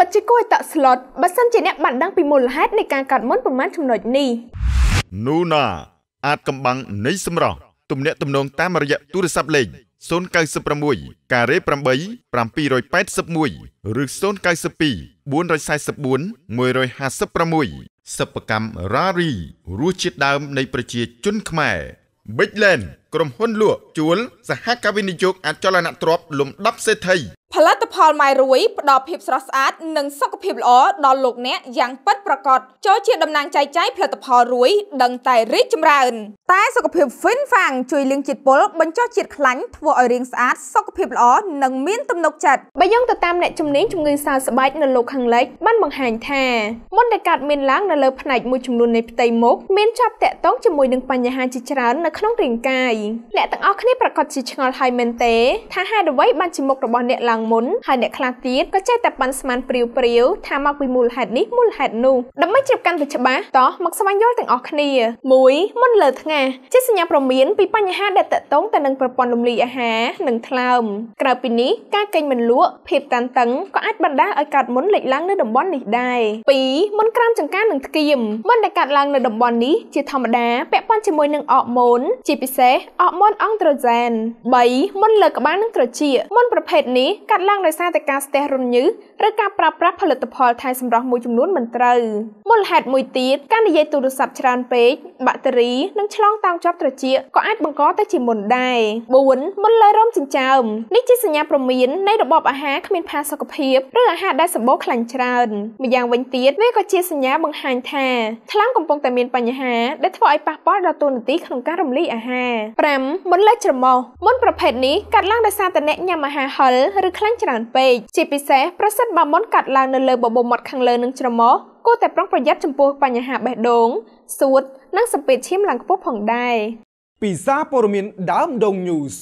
ពិតជាគួរឲ្យតក់ស្លុតបើសិនជាអ្នកបានដឹងពីមូលហេតុនៃការកាត់មុនប្រមាណចំណុចនេះនូណាអាចកំបាំងនៃសម្រស់ទំនាក់ទំនងតាមរយៈទូរស័ព្ទលេខ096ការ៉េ8 781ឬ092 444 156សិប្បកម្មរ៉ារីរសជាតិដើមនៃប្រជាជនខ្មែរ Big Land ក្រុមហ៊ុនលក់ជួលសហការិនិយោគអចលនទ្រព្យលំដាប់សេដ្ឋីផលិតផលម៉ែរួយផ្ដល់ភាពស្រស់ស្អាតនិងសុខភាពល្អដល់លោកអ្នកយ៉ាងពិតប្រាកដចូលជាតំណាងចែកចាយផលិតផលរួយ ដឹងតែរីកចម្រើនតែសុខភាព FinFang ជួយលាងជាតិពុលបញ្ចុះជាតិខ្លាញ់ធ្វើឲ្យរាងស្អាតសុខភាពល្អនិងមានទំនុកចិត្តបើយោងទៅតាមអ្នកជំនាញជំងឺសើស្បែកនៅលោកខាងលិចបានបង្ហាញថាមុនដែលកើតមានឡើងនៅលើផ្នែកមួយចំនួននៃផ្ទៃមុខមានជាប់តាក់ទងជាមួយនឹងបញ្ហាជាច្រើននៅក្នុងរាងកាយអ្នកទាំងអស់គ្នាប្រកាសជាឆ្ងល់ហើយមែនទេ ថាហេតុអ្វីបានជាមុខរបស់អ្នកឡើងងមុនហើយអ្នកខ្លះទៀតក៏ចេះតែប៉ាន់ស្មានព្រាវព្រាវថាមកពីមូលហេតុនេះមូលហេតុនោះដើម្បីជ្រាបកាន់តែច្បាស់តោះមកស្វែងយល់ទាំងអស់គ្នា1មុនលើថ្ងាជាសញ្ញាប្រមាន ពីបញ្ហាដែលតកតងទៅនឹងប្រព័ន្ធលំលាយអាហារនិងថ្លើមក្រៅពីនេះការកេញមិនលក់ភាពតានតឹងក៏អាចបណ្ដាលឲ្យកើតមុនលេចឡើងនៅតំបន់នេះដែរ2មុនក្រាមចង្ការនិងថ្គាមមុនដែលកើតឡើងនៅតំបន់នេះជាធម្មតាពាក់ព័ន្ធជាមួយនឹងអរម៉ូនជាពិសេសអរម៉ូនអង់ត្រូសែន3មុនលើក្បាលនិងត្រចៀកមុនប្រភេទនេះកាត់ឡើងដោយសារតែការស្ទះរុនញើសឬការប្រើប្រាស់ផលិតផលថែសម្រស់មួយចំនួនមិនត្រូវមូលហេតុមួយទៀតការនិយាយទូរស័ព្ទច្រើនពេកបាក់តេរីនិងឆ្លងតោងជាប់ត្រចៀកក៏អាចបង្កទៅជាមុនដែរ4មុនលើរោមចិញ្ចើមនេះជាសញ្ញាព្រមាននៃរបបអាហារគ្មានផាសុកភាពឬអាហារដែលសម្បូរខ្លាញ់ច្រើនម្យ៉ាងវិញទៀតវាក៏ជាសញ្ញាបង្ហាញថាថ្លើមកំពុងតែមានបញ្ហាដែលធ្វើឲ្យប៉ះពាល់ដល់តួនាទីក្នុងការរំលាយអាហារ5មុនលេចច្រមុះមុនប្រភេទនេះកាត់ឡើងដោយសារតែអ្នកញ៉ាំអាហារហិលឬខ្លាញ់ច្រើនពេកជាពិសេសប្រសិនបើមុនកាត់ឡើងនៅលើបបោមាត់ខាងលើនឹងច្រមុះគួរតែប្រុងប្រយ័ត្នចំពោះបញ្ហាបេះដូងសួតនិងសម្ពាធឈាមឡើងខ្ពស់ផងដែរពីសារព័ត៌មានដើមដង News